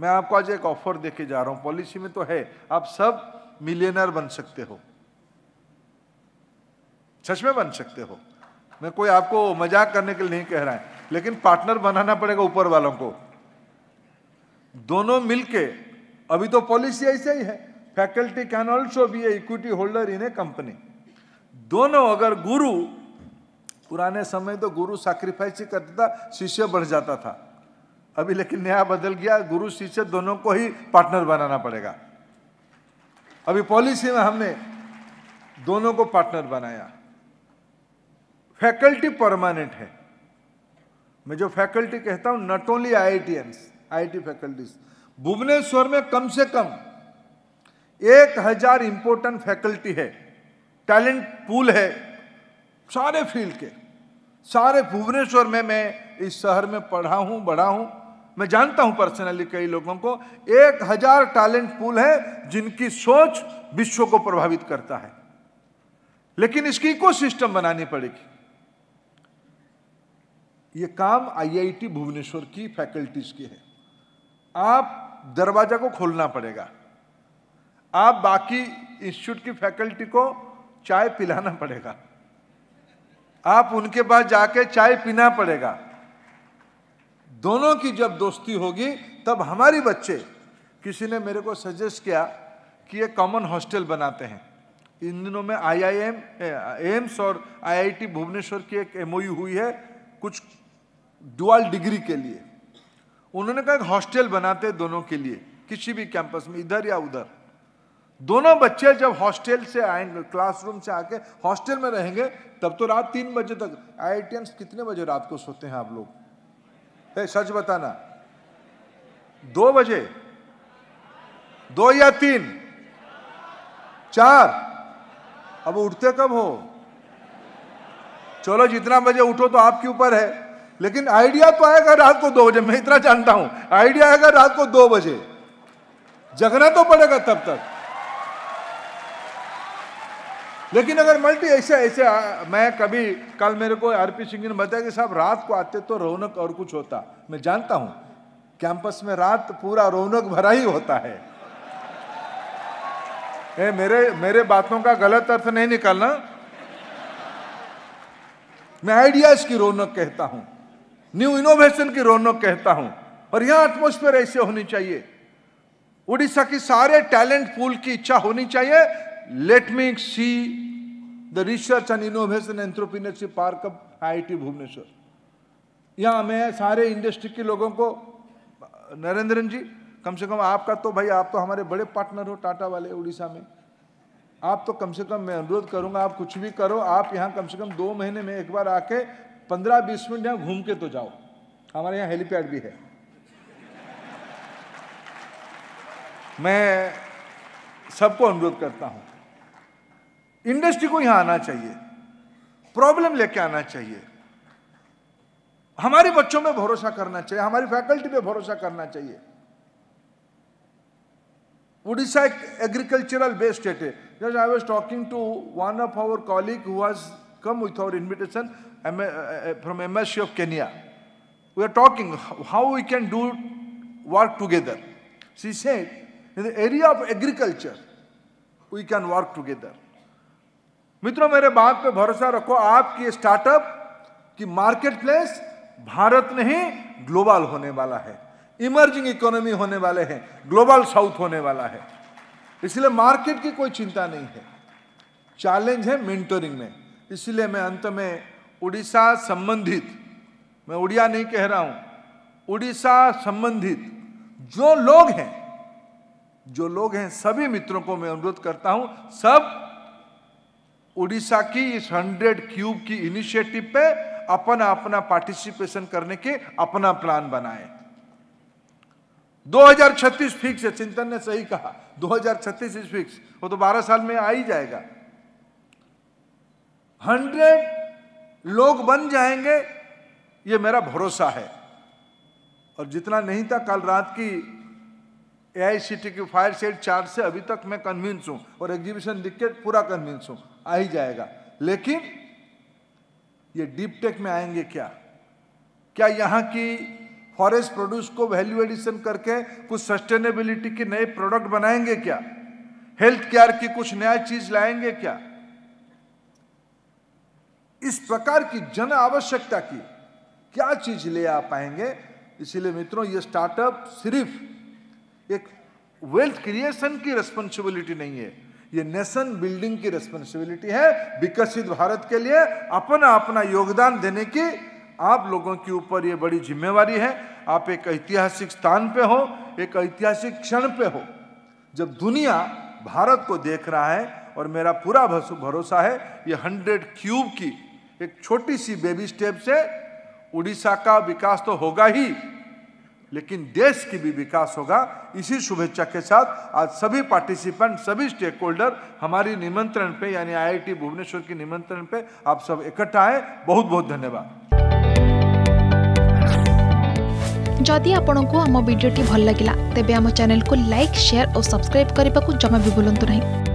मैं आपको आज एक ऑफर देके जा रहा हूं पॉलिसी में तो है आप सब मिलियनर बन सकते हो सच में बन सकते हो मैं कोई आपको मजाक करने के लिए नहीं कह रहा है लेकिन पार्टनर बनाना पड़ेगा ऊपर वालों को दोनों मिलके अभी तो पॉलिसी ऐसे ही है faculty can also be a equity holder in a company दोनों अगर गुरु पुराने समय तो गुरु सेक्रीफाइस ही करता था शिष्य बढ़ जाता था अभी लेकिन नया बदल गया गुरु शिष्य दोनों को ही पार्टनर बनाना पड़ेगा अभी पॉलिसी में हमने दोनों को पार्टनर बनाया फैकल्टी परमानेंट है मैं जो फैकल्टी कहता हूं not only I I T faculties Bhubaneswar में कम से कम एक हजार इंपोर्टेंट फैकल्टी है टैलेंट पूल है सारे फील्ड के सारे भुवनेश्वर में मैं इस शहर में पढ़ा हूं बढ़ा हूं मैं जानता हूं पर्सनली कई लोगों को एक हजार टैलेंट पूल है जिनकी सोच विश्व को प्रभावित करता है लेकिन इसकी इको सिस्टम बनानी पड़ेगी ये काम आईआईटी भुवनेश्वर की फैकल्टीज की है आप दरवाजा को खोलना पड़ेगा आप बाकी इंस्टीट्यूट की फैकल्टी को चाय पिलाना पड़ेगा आप उनके पास जाके चाय पीना पड़ेगा दोनों की जब दोस्ती होगी तब हमारे बच्चे किसी ने मेरे को सजेस्ट किया कि ये कॉमन हॉस्टल बनाते हैं इन दिनों में आईआईएम एम्स और आईआईटी भुवनेश्वर की एक एमओयू हुई है कुछ डुअल डिग्री के लिए उन्होंने कहा हॉस्टल बनाते दोनों के लिए किसी भी कैंपस में इधर या उधर दोनों बच्चे जब हॉस्टल से आएंगे क्लासरूम से आके हॉस्टल में रहेंगे तब तो रात तीन बजे तक आई कितने बजे रात को सोते हैं आप लोग ए, सच बताना दो बजे दो या तीन चार अब उठते कब हो चलो जितना बजे उठो तो आपके ऊपर है लेकिन आइडिया तो आएगा रात को दो बजे मैं इतना जानता हूं आइडिया आएगा रात को दो बजे जगना तो पड़ेगा तब तक लेकिन अगर मल्टी ऐसे ऐसे मैं कभी कल मेरे को आर पी सिंह ने बताया कि साहब रात को आते तो रौनक और कुछ होता मैं जानता हूं कैंपस में रात पूरा रौनक भरा ही होता है ए, मेरे मेरे बातों का गलत अर्थ नहीं निकालना मैं आइडियाज की रौनक कहता हूं न्यू इनोवेशन की रौनक कहता हूं और यहां एटमोस्फेयर ऐसे होनी चाहिए उड़ीसा की सारे टैलेंट पूल की इच्छा होनी चाहिए let me see the research and innovation entrepreneurship park of IIT Bhubaneswar यहाँ मैं सारे इंडस्ट्री के लोगों को नरेंद्रन जी कम से कम आपका तो भाई आप तो हमारे बड़े पार्टनर हो टाटा वाले उड़ीसा में आप तो कम से कम मैं अनुरोध करूंगा आप कुछ भी करो आप यहाँ कम से कम दो महीने में एक बार आके पंद्रह बीस मिनट यहाँ घूम के तो जाओ हमारे यहाँ हेलीपैड भी है मैं सबको अनुरोध करता हूँ इंडस्ट्री को यहां आना चाहिए प्रॉब्लम लेके आना चाहिए हमारे बच्चों में भरोसा करना चाहिए हमारी फैकल्टी पे भरोसा करना चाहिए उड़ीसा एक एग्रीकल्चरल बेस्ड स्टेट है just I was talking to one of our colleague who was come with our invitation from MSC of Kenya we are talking how we can do work together see say area of agriculture we can work together मित्रों मेरे बात पे भरोसा रखो आपकी startup की market place Bharat नहीं global होने वाला है इमर्जिंग इकोनॉमी होने वाले हैं ग्लोबल साउथ होने वाला है इसलिए मार्केट की कोई चिंता नहीं है चैलेंज है मेंटोरिंग में इसलिए मैं अंत में उड़ीसा संबंधित मैं उड़िया नहीं कह रहा हूं उड़ीसा संबंधित जो लोग हैं जो लोग हैं सभी मित्रों को मैं अनुरोध करता हूं सब उड़ीसा की इस हंड्रेड क्यूब की इनिशिएटिव पे अपना अपना पार्टिसिपेशन करने के अपना प्लान बनाए 2036 फिक्स है चिंतन ने सही कहा 2036 इज फिक्स वो तो 12 साल में आ ही जाएगा 100 लोग बन जाएंगे ये मेरा भरोसा है और जितना नहीं था कल रात की ए आई सी टी की फायर सेट चार से अभी तक मैं कन्विंस हूँ और एग्जीबिशन लिख के पूरा कन्विंस हूँ आ ही जाएगा लेकिन ये डीप टेक में आएंगे क्या क्या यहाँ की फॉरेस्ट प्रोड्यूस को वैल्यू एडिशन करके कुछ सस्टेनेबिलिटी के नए प्रोडक्ट बनाएंगे क्या हेल्थ केयर की कुछ नया चीज लाएंगे क्या इस प्रकार की जन आवश्यकता की क्या चीज ले आ पाएंगे इसीलिए मित्रों ये स्टार्टअप सिर्फ एक वेल्थ क्रिएशन की रेस्पॉन्सिबिलिटी नहीं है ये नेशन बिल्डिंग की रेस्पॉन्सिबिलिटी है विकसित भारत के लिए अपना अपना योगदान देने की आप लोगों के ऊपर ये बड़ी जिम्मेवारी है आप एक ऐतिहासिक स्थान पे हो एक ऐतिहासिक क्षण पे हो जब दुनिया भारत को देख रहा है और मेरा पूरा भरोसा है ये हंड्रेड क्यूब की एक छोटी सी बेबी स्टेप से उड़ीसा का विकास तो होगा ही लेकिन देश की भी विकास होगा इसी शुभेच्छा के साथ आज सभी पार्टिसिपेंट सभी स्टेक होल्डर हमारी निमंत्रण पे यानी आईआईटी भुवनेश्वर के निमंत्रण पे आप सब इकट्ठा है बहुत बहुत धन्यवाद जदि आपण आम भिडी भल लगा तेब आम चेल्क लाइक सेयार और सब्सक्राइब करने को जमा भी बुलां नहीं